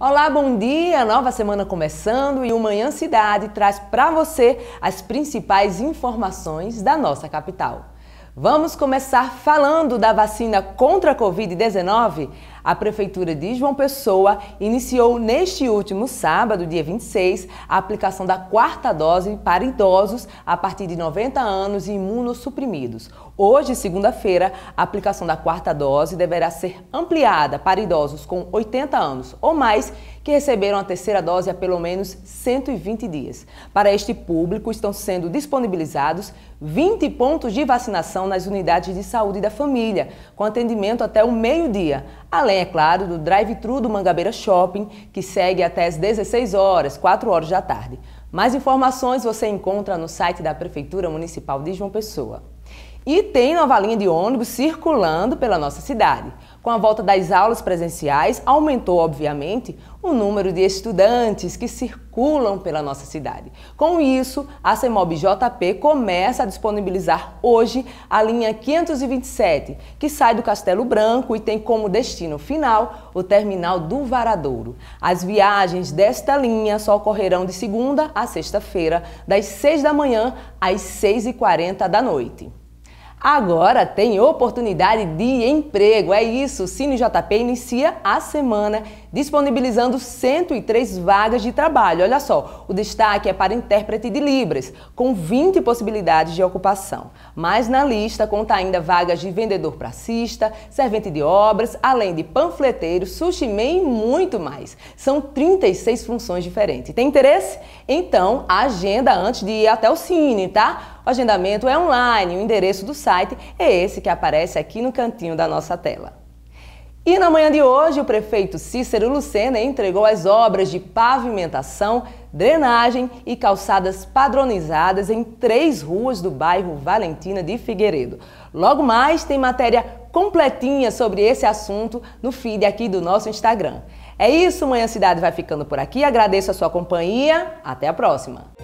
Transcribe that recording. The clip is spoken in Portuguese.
Olá, bom dia! Nova semana começando e o Manhã Cidade traz para você as principais informações da nossa capital. Vamos começar falando da vacina contra a Covid-19? a Prefeitura de João Pessoa iniciou neste último sábado, dia 26, a aplicação da quarta dose para idosos a partir de 90 anos e imunossuprimidos. Hoje, segunda-feira, a aplicação da quarta dose deverá ser ampliada para idosos com 80 anos ou mais que receberam a terceira dose há pelo menos 120 dias. Para este público, estão sendo disponibilizados 20 pontos de vacinação nas unidades de saúde da família, com atendimento até o meio-dia, além é claro, do drive-thru do Mangabeira Shopping, que segue até as 16 horas, 4 horas da tarde. Mais informações você encontra no site da Prefeitura Municipal de João Pessoa. E tem nova linha de ônibus circulando pela nossa cidade. Com a volta das aulas presenciais, aumentou, obviamente, o número de estudantes que circulam pela nossa cidade. Com isso, a CEMOB JP começa a disponibilizar hoje a linha 527, que sai do Castelo Branco e tem como destino final o terminal do Varadouro. As viagens desta linha só ocorrerão de segunda a sexta-feira, das 6 da manhã às 6h40 da noite. Agora tem oportunidade de emprego. É isso, o Cine JP inicia a semana disponibilizando 103 vagas de trabalho. Olha só, o destaque é para intérprete de Libras, com 20 possibilidades de ocupação. Mas na lista conta ainda vagas de vendedor pracista, servente de obras, além de panfleteiro, sushi man e muito mais. São 36 funções diferentes. Tem interesse? Então, agenda antes de ir até o Cine, tá? O agendamento é online, o endereço do site é esse que aparece aqui no cantinho da nossa tela. E na manhã de hoje, o prefeito Cícero Lucena entregou as obras de pavimentação, drenagem e calçadas padronizadas em três ruas do bairro Valentina de Figueiredo. Logo mais tem matéria completinha sobre esse assunto no feed aqui do nosso Instagram. É isso, Manhã Cidade vai ficando por aqui. Agradeço a sua companhia. Até a próxima.